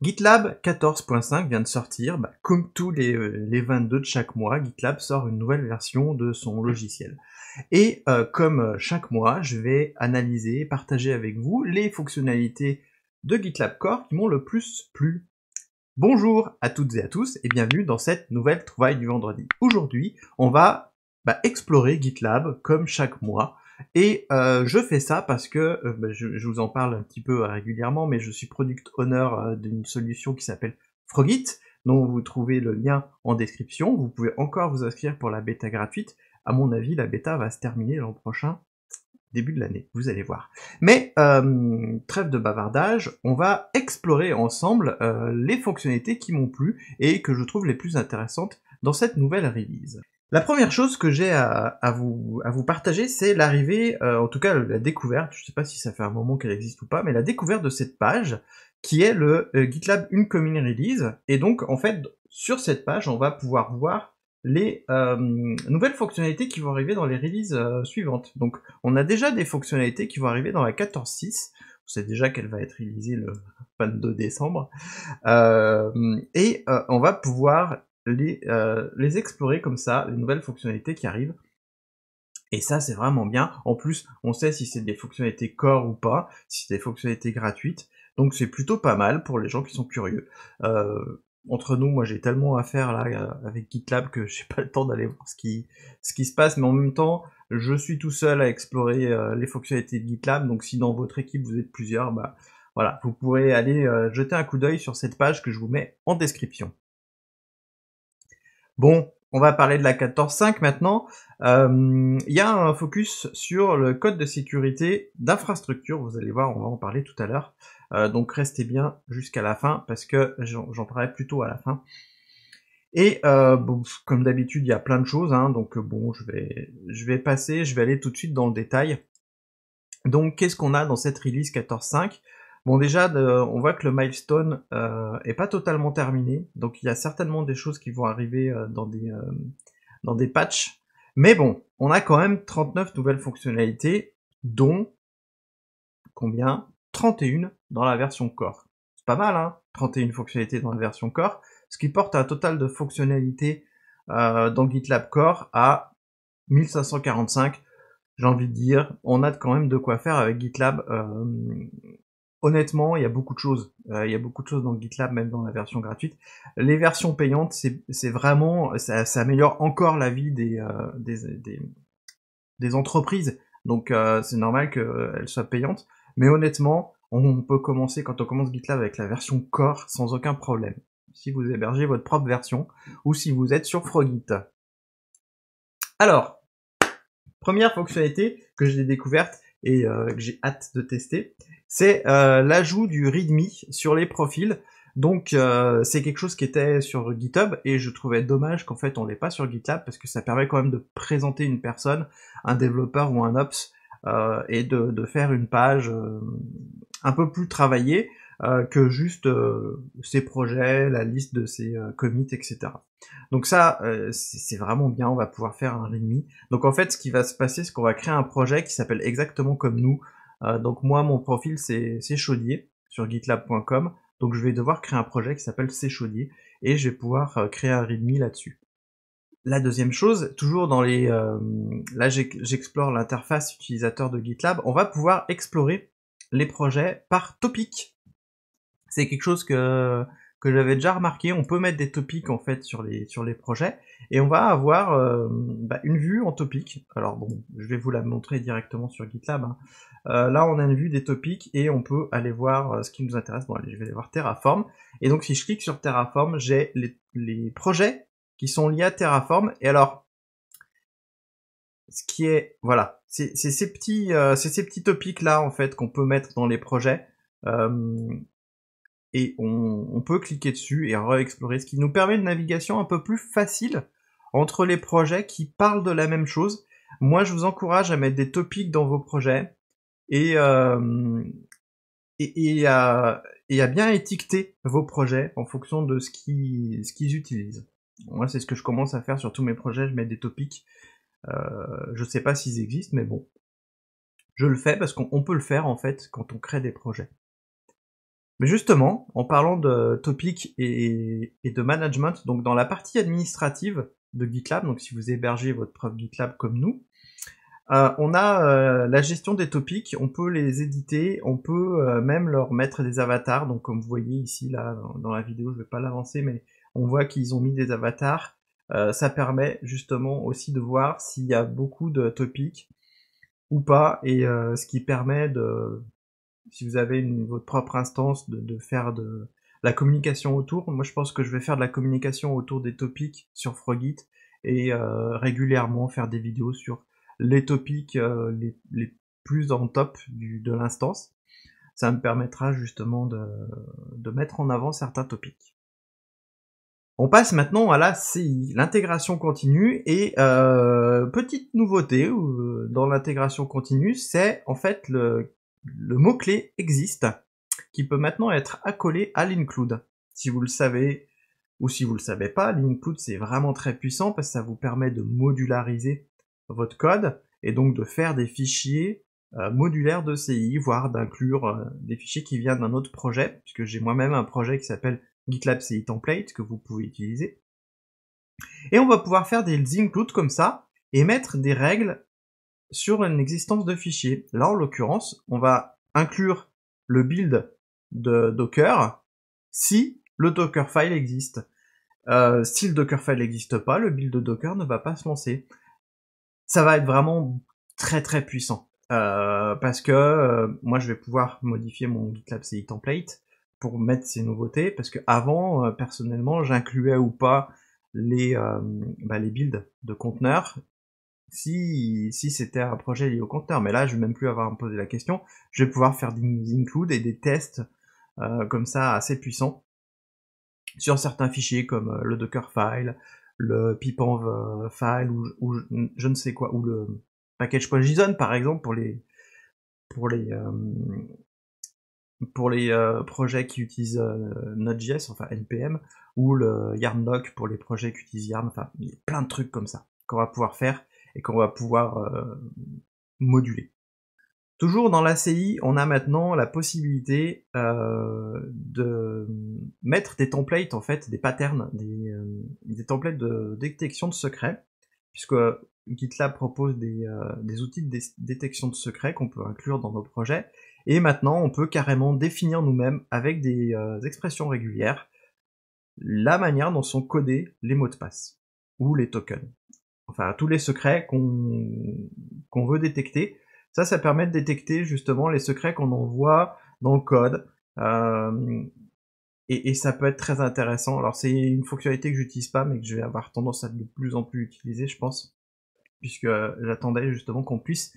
GitLab 14.5 vient de sortir, bah, comme tous les, 22 euh, de chaque mois, GitLab sort une nouvelle version de son logiciel. Et euh, comme euh, chaque mois, je vais analyser, et partager avec vous les fonctionnalités de GitLab Core qui m'ont le plus plu. Bonjour à toutes et à tous et bienvenue dans cette nouvelle trouvaille du vendredi. Aujourd'hui, on va bah, explorer GitLab comme chaque mois et euh, je fais ça parce que euh, bah, je, vous en parle un petit peu euh, régulièrement, mais je suis product owner d'une solution qui s'appelle Frogit, dont vous trouvez le lien en description. Vous pouvez encore vous inscrire pour la bêta gratuite. À mon avis, la bêta va se terminer l'an prochain, début de l'année. Vous allez voir. Mais trêve de bavardage, on va explorer ensemble les fonctionnalités qui m'ont plu et que je trouve les plus intéressantes dans cette nouvelle release. La première chose que j'ai à, à, vous, à vous partager, c'est l'arrivée, euh, en tout cas la découverte, je ne sais pas si ça fait un moment qu'elle existe ou pas, mais la découverte de cette page qui est le euh, GitLab Incoming Release. Et donc, en fait, sur cette page, on va pouvoir voir les euh, nouvelles fonctionnalités qui vont arriver dans les releases suivantes. Donc, on a déjà des fonctionnalités qui vont arriver dans la 14.6. On sait déjà qu'elle va être réalisée le 22 décembre. Euh, et on va pouvoir euh, les, explorer comme ça, les nouvelles fonctionnalités qui arrivent. Et ça, c'est vraiment bien. En plus, on sait si c'est des fonctionnalités core ou pas, si c'est des fonctionnalités gratuites. Donc c'est plutôt pas mal pour les gens qui sont curieux. Euh, entre nous, moi j'ai tellement à faire là euh, avec GitLab que j'ai pas le temps d'aller voir ce qui, se passe, mais en même temps, je suis tout seul à explorer les fonctionnalités de GitLab, donc si dans votre équipe vous êtes plusieurs, bah, voilà, vous pourrez aller jeter un coup d'œil sur cette page que je vous mets en description. Bon, on va parler de la 14.5 maintenant. Il euh, y a un focus sur le code de sécurité d'infrastructure. Vous allez voir, on va en parler tout à l'heure. Euh, donc restez bien jusqu'à la fin parce que j'en parlerai plutôt à la fin. Et euh, comme d'habitude, il y a plein de choses. Hein, donc bon, je vais, je vais passer, je vais aller tout de suite dans le détail. Donc qu'est-ce qu'on a dans cette release 14.5 Bon, déjà, on voit que le milestone n'est euh, est pas totalement terminé, donc il y a certainement des choses qui vont arriver euh, dans des euh, dans des patchs. Mais bon, on a quand même 39 nouvelles fonctionnalités, dont combien 31 dans la version core. C'est pas mal, hein 31 fonctionnalités dans la version core, ce qui porte un total de fonctionnalités dans GitLab Core à 1545 j'ai envie de dire, on a quand même de quoi faire avec GitLab honnêtement, il y a beaucoup de choses. Euh, il y a beaucoup de choses dans GitLab, même dans la version gratuite. Les versions payantes, c'est vraiment, ça, ça, améliore encore la vie des, euh, entreprises. Donc euh, c'est normal qu'elles soient payantes. Mais honnêtement, on peut commencer, quand on commence GitLab avec la version core, sans aucun problème. Si vous hébergez votre propre version, ou si vous êtes sur Frogit. Alors, première fonctionnalité que j'ai découverte, et euh, que j'ai hâte de tester, c'est euh, l'ajout du README sur les profils. Donc euh, c'est quelque chose qui était sur GitHub et je trouvais dommage qu'en fait on l'ait pas sur github parce que ça permet quand même de présenter une personne, un développeur ou un ops et de, faire une page un peu plus travaillée euh, que juste ces euh, ses projets, la liste de ses euh, commits, etc. Donc ça, c'est vraiment bien, on va pouvoir faire un readme. Donc en fait, ce qui va se passer, c'est qu'on va créer un projet qui s'appelle exactement comme nous. donc moi, mon profil, c'est Chaudier sur gitlab.com. Donc je vais devoir créer un projet qui s'appelle C'est Chaudier et je vais pouvoir créer un readme là-dessus. La deuxième chose, toujours dans les... là, j'explore l'interface utilisateur de GitLab. On va pouvoir explorer les projets par topic. C'est quelque chose que que j'avais déjà remarqué. On peut mettre des topics en fait sur les sur les projets et on va avoir euh, bah, une vue en topics Alors bon, je vais vous la montrer directement sur GitLab. Hein. Euh, là, on a une vue des topics et on peut aller voir euh, ce qui nous intéresse. Bon, allez, je vais aller voir Terraform. Et donc, si je clique sur Terraform, j'ai les, les projets qui sont liés à Terraform. Et alors, ce qui est voilà, c'est ces petits c'est ces petits topics là en fait qu'on peut mettre dans les projets et on, peut cliquer dessus et re-explorer, ce qui nous permet une navigation un peu plus facile entre les projets qui parlent de la même chose. Moi, je vous encourage à mettre des topics dans vos projets et, euh, et, à, bien étiqueter vos projets en fonction de ce qu'ils ce qu'ils utilisent. Moi, c'est ce que je commence à faire sur tous mes projets, je mets des topics. Euh, je ne sais pas s'ils existent, mais bon. Je le fais parce qu'on peut le faire en fait quand on crée des projets. Mais justement, en parlant de topic et, de management, donc dans la partie administrative de GitLab, donc si vous hébergez votre preuve GitLab comme nous, euh, on a euh, la gestion des topics, on peut les éditer, on peut euh, même leur mettre des avatars. Donc comme vous voyez ici là dans, la vidéo, je ne vais pas l'avancer, mais on voit qu'ils ont mis des avatars. ça permet justement aussi de voir s'il y a beaucoup de topics ou pas, et ce qui permet de si vous avez votre propre instance, de, faire de la communication autour. Moi, je pense que je vais faire de la communication autour des topics sur Frogit et euh, régulièrement faire des vidéos sur les topics euh, les, plus en top de l'instance. Ça me permettra justement de, mettre en avant certains topics. On passe maintenant à la CI, l'intégration continue, et euh, petite nouveauté dans l'intégration continue, c'est en fait le le mot-clé existe qui peut maintenant être accolé à l'include. Si vous le savez ou si vous le savez pas, l'include c'est vraiment très puissant parce que ça vous permet de modulariser votre code et donc de faire des fichiers euh, modulaires de CI, voire d'inclure euh, des fichiers qui viennent d'un autre projet, puisque j'ai moi-même un projet qui s'appelle GitLab CI Template que vous pouvez utiliser. Et on va pouvoir faire des includes comme ça et mettre des règles sur une existence de fichier. Là, en l'occurrence, on va inclure le build de Docker si le Dockerfile existe. Euh, si le Dockerfile n'existe pas, le build de Docker ne va pas se lancer. Ça va être vraiment très très puissant euh, parce que euh, moi je vais pouvoir modifier mon GitLab CI template pour mettre ces nouveautés parce que avant personnellement j'incluais ou pas les bah, builds de conteneurs si, si c'était un projet lié au compteur Mais là, je vais même plus avoir à me poser la question. Je vais pouvoir faire des includes et des tests euh, comme ça assez puissants sur certains fichiers comme euh, le Dockerfile, le pipenv euh, file ou, je, ne sais quoi, ou le package.json par exemple pour les pour les pour les projets qui utilisent Node.js, enfin NPM, ou le lock pour les projets qui utilisent Yarn, enfin il y a plein de trucs comme ça qu'on va pouvoir faire et qu'on va pouvoir euh, moduler. Toujours dans l'ACI, on a maintenant la possibilité euh, de mettre des templates, en fait, des patterns, euh, des, templates de détection de secrets, puisque GitLab propose des, outils de détection de secrets qu'on peut inclure dans nos projets, et maintenant on peut carrément définir nous-mêmes avec des expressions régulières la manière dont sont codés les mots de passe ou les tokens enfin tous les secrets qu'on veut détecter. Ça, ça permet de détecter justement les secrets qu'on envoie dans le code. Euh, et, ça peut être très intéressant. Alors c'est une fonctionnalité que j'utilise pas, mais que je vais avoir tendance à de plus en plus utiliser, je pense, puisque euh, j'attendais justement qu'on puisse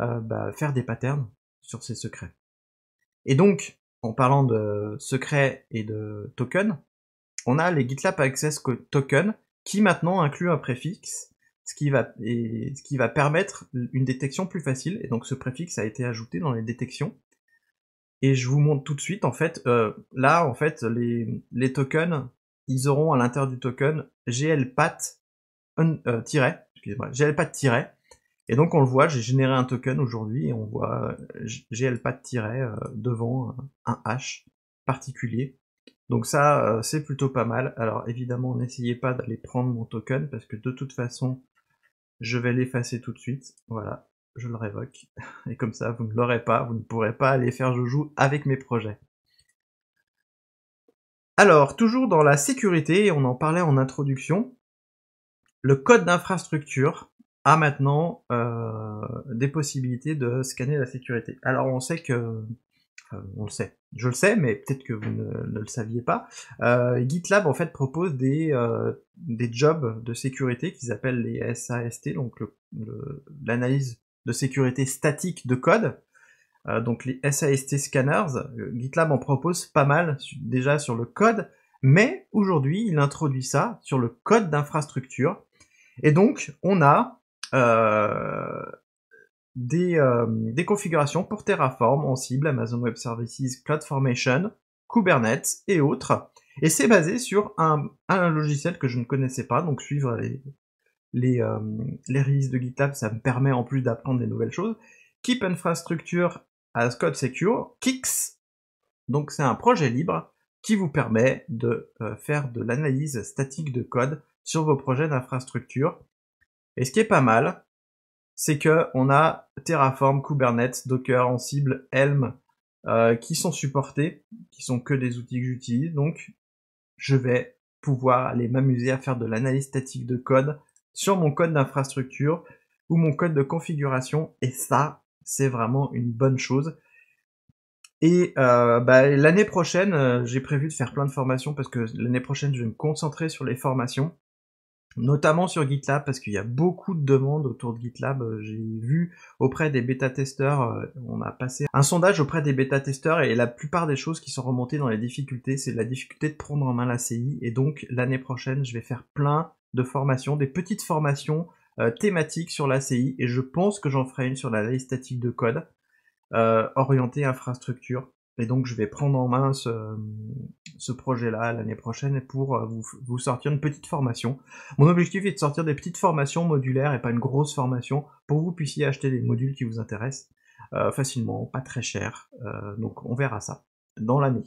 euh, bah, faire des patterns sur ces secrets. Et donc, en parlant de secrets et de tokens, on a les GitLab Access Token qui maintenant incluent un préfixe ce qui va, ce qui va permettre une détection plus facile. Et donc ce préfixe a été ajouté dans les détections. Et je vous montre tout de suite, en fait, euh, là, en fait, les, tokens, ils auront à l'intérieur du token glpat euh, tiret, excusez-moi, glpat Et donc on le voit, j'ai généré un token aujourd'hui et on voit euh, glpat tiret euh, devant un h particulier. Donc ça, c'est plutôt pas mal. Alors évidemment, n'essayez pas d'aller prendre mon token parce que de toute façon, je vais l'effacer tout de suite. Voilà, je le révoque. Et comme ça, vous ne l'aurez pas, vous ne pourrez pas aller faire joujou avec mes projets. Alors, toujours dans la sécurité, on en parlait en introduction, le code d'infrastructure a maintenant euh, des possibilités de scanner la sécurité. Alors, on sait que on le sait. Je le sais, mais peut-être que vous ne, le saviez pas. Euh, GitLab en fait propose des euh, des jobs de sécurité qu'ils appellent les SAST, donc l'analyse de sécurité statique de code. Euh, donc les SAST scanners, GitLab en propose pas mal déjà sur le code, mais aujourd'hui il introduit ça sur le code d'infrastructure. Et donc on a des, euh, des configurations pour Terraform, en cible Amazon Web Services, CloudFormation, Kubernetes et autres. Et c'est basé sur un, un, logiciel que je ne connaissais pas, donc suivre les, les, euh, releases de GitHub, ça me permet en plus d'apprendre des nouvelles choses. Keep Infrastructure as Code Secure, Kix. Donc c'est un projet libre qui vous permet de euh, faire de l'analyse statique de code sur vos projets d'infrastructure. Et ce qui est pas mal, c'est que on a Terraform, Kubernetes, Docker, Ansible, Helm euh, qui sont supportés, qui sont que des outils que j'utilise. Donc, je vais pouvoir aller m'amuser à faire de l'analyse statique de code sur mon code d'infrastructure ou mon code de configuration. Et ça, c'est vraiment une bonne chose. Et euh, bah, l'année prochaine, euh, j'ai prévu de faire plein de formations parce que l'année prochaine, je vais me concentrer sur les formations notamment sur GitLab, parce qu'il y a beaucoup de demandes autour de GitLab. Euh, j'ai vu auprès des bêta-testeurs, euh, on a passé un sondage auprès des bêta-testeurs, et la plupart des choses qui sont remontées dans les difficultés, c'est la difficulté de prendre en main la CI, et donc l'année prochaine, je vais faire plein de formations, des petites formations euh, thématiques sur la CI, et je pense que j'en ferai une sur la liste statique de code, orientée infrastructure, et donc je vais prendre en main ce, projet-là l'année prochaine pour euh, vous, sortir une petite formation. Mon objectif est de sortir des petites formations modulaires et pas une grosse formation pour que vous puissiez acheter des modules qui vous intéressent euh, facilement, pas très cher. Euh, donc on verra ça dans l'année.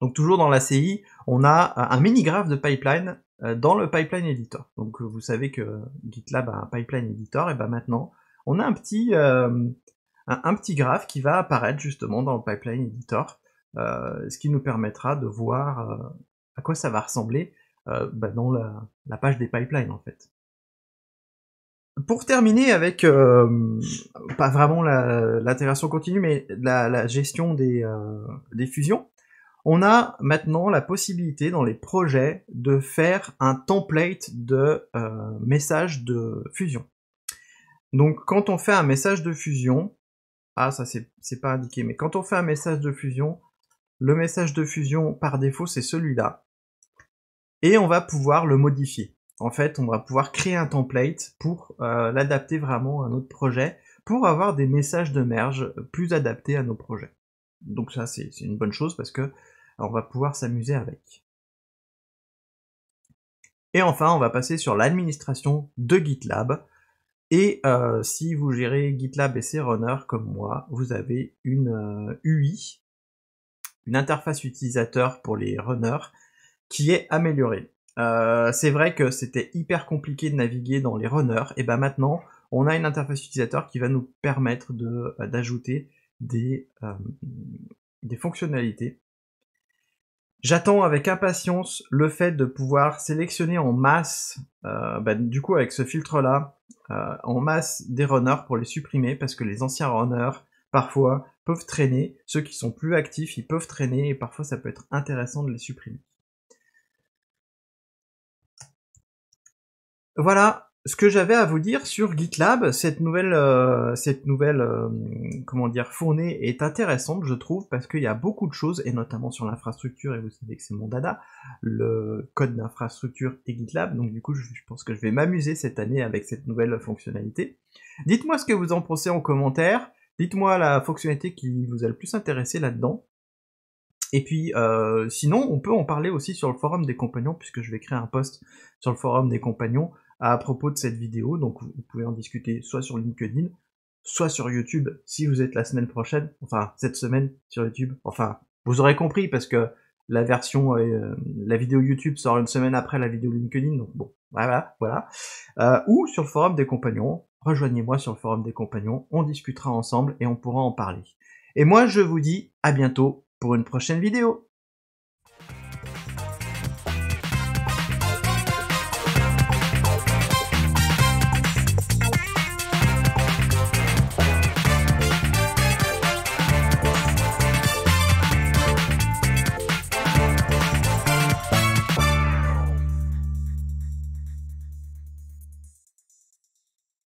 Donc toujours dans la CI, on a un mini graphe de pipeline dans le pipeline editor. Donc vous savez que GitLab a un pipeline editor et ben maintenant on a un petit un, petit graphe qui va apparaître justement dans le pipeline editor, euh, ce qui nous permettra de voir euh, à quoi ça va ressembler euh, bah, dans la, page des pipelines en fait. Pour terminer avec, pas vraiment l'intégration continue, mais la, gestion des, des fusions, on a maintenant la possibilité dans les projets de faire un template de euh, message de fusion. Donc quand on fait un message de fusion, ah, ça c'est pas indiqué. Mais quand on fait un message de fusion, le message de fusion par défaut c'est celui-là. Et on va pouvoir le modifier. En fait, on va pouvoir créer un template pour euh, l'adapter vraiment à notre projet, pour avoir des messages de merge plus adaptés à nos projets. Donc ça c'est une bonne chose parce que on va pouvoir s'amuser avec. Et enfin, on va passer sur l'administration de GitLab. Et euh, si vous gérez GitLab et ses runners comme moi, vous avez une UI, euh, une interface utilisateur pour les runners, qui est améliorée. Euh, c'est vrai que c'était hyper compliqué de naviguer dans les runners, et ben maintenant on a une interface utilisateur qui va nous permettre de d'ajouter des fonctionnalités J'attends avec impatience le fait de pouvoir sélectionner en masse, euh, bah, du coup avec ce filtre-là, euh, en masse des runners pour les supprimer parce que les anciens runners, parfois, peuvent traîner. Ceux qui sont plus actifs, ils peuvent traîner et parfois ça peut être intéressant de les supprimer. Voilà, ce que j'avais à vous dire sur GitLab, cette nouvelle, euh, euh, comment dire, fournée est intéressante, je trouve, parce qu'il y a beaucoup de choses, et notamment sur l'infrastructure, et vous savez que c'est mon dada, le code d'infrastructure et GitLab, donc du coup, je, pense que je vais m'amuser cette année avec cette nouvelle fonctionnalité. Dites-moi ce que vous en pensez en commentaire, dites-moi la fonctionnalité qui vous a le plus intéressé là-dedans. Et puis, euh, sinon, on peut en parler aussi sur le forum des compagnons, puisque je vais créer un post sur le forum des compagnons à propos de cette vidéo. Donc vous pouvez en discuter soit sur LinkedIn, soit sur YouTube si vous êtes la semaine prochaine, enfin cette semaine sur YouTube. Enfin, vous aurez compris parce que la version, euh, la vidéo YouTube sort une semaine après la vidéo LinkedIn. Donc bon, voilà, voilà. Euh, ou sur le forum des compagnons. Rejoignez-moi sur le forum des compagnons. On discutera ensemble et on pourra en parler. Et moi, je vous dis à bientôt pour une prochaine vidéo.